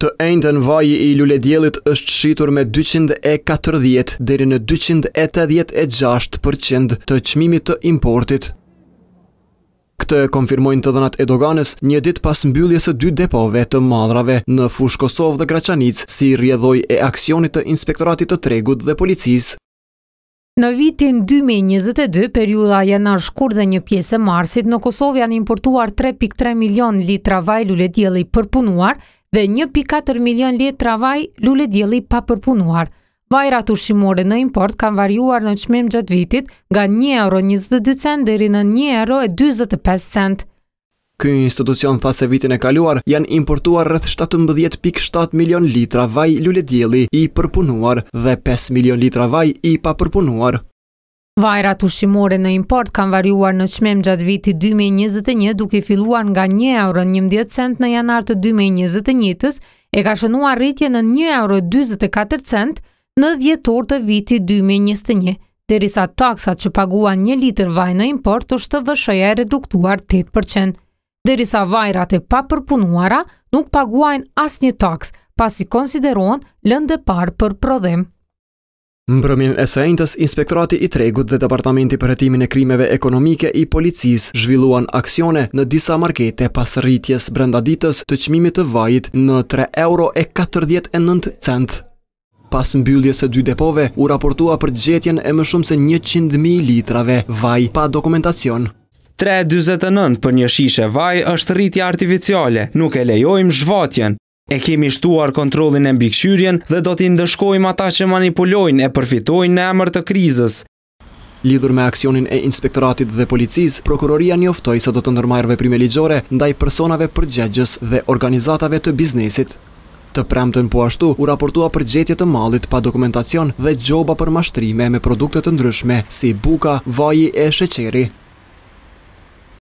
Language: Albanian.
Të ejnëtën vajë i lullet djelit është shqitur me 240 dhe në 286% të qmimit të importit. Këtë e konfirmojnë të dënat e doganës një dit pas mbylljes e dy depove të madrave në fush Kosovë dhe Graçanic si rjedhoj e aksionit të inspektoratit të tregut dhe policisë. Në vitin 2022, periuda janar shkur dhe një pjesë marsit, në Kosovë janë importuar 3.3 milion litra vaj lullet djeli përpunuar, dhe 1.4 milion litra travaj lule djeli pa përpunuar. Vajrat ushqimore në import kanë varjuar në qmim gjatë vitit nga 1,22 euro dheri në 1,25 euro. Ky institucion tha se vitin e kaluar janë importuar rrëth 17.7 milion litra vaj lule djeli i përpunuar dhe 5 milion litra vaj i pa përpunuar. Vajrat ushqimore në import kanë variuar në qmem gjatë viti 2021 duke filluar nga 1 euro 11 cent në janar të 2021 e ka shënuar rritje në 1 euro 24 cent në djetor të viti 2021 derisa taksat që paguan një liter vaj në import është të vëshëja e reduktuar 8%. Derisa vajrat e pa përpunuara nuk paguajnë as një taks, pasi konsideron lënde par për prodhem. Mbrëmjen e sëjntës, Inspektorati i Tregut dhe Departamenti për hetimin e krimeve ekonomike i policis zhvilluan aksione në disa markete pas rritjes brenda ditës të qmimit të vajit në 3,49 euro. Pas mbylljes e dy depove, u raportua për gjetjen e më shumë se 100.000 litrave vaj pa dokumentacion. 3,29 për një shishe vaj është rritja artificiale, nuk e lejojmë zhvatjen. E kemi shtuar kontrolin e mbikëshyrien dhe do t'i ndëshkojmë ata që manipulojnë e përfitojnë në emër të krizës. Lidhur me aksionin e inspektoratit dhe policis, prokuroria një oftoj do të ndërmajrëve prime ligjore ndaj personave për dhe organizatave të biznesit. Të premtën po ashtu u raportua për gjetje të malit pa dokumentacion dhe gjoba për mashtrime me produktet të ndryshme si buka, vaji e sheqeri.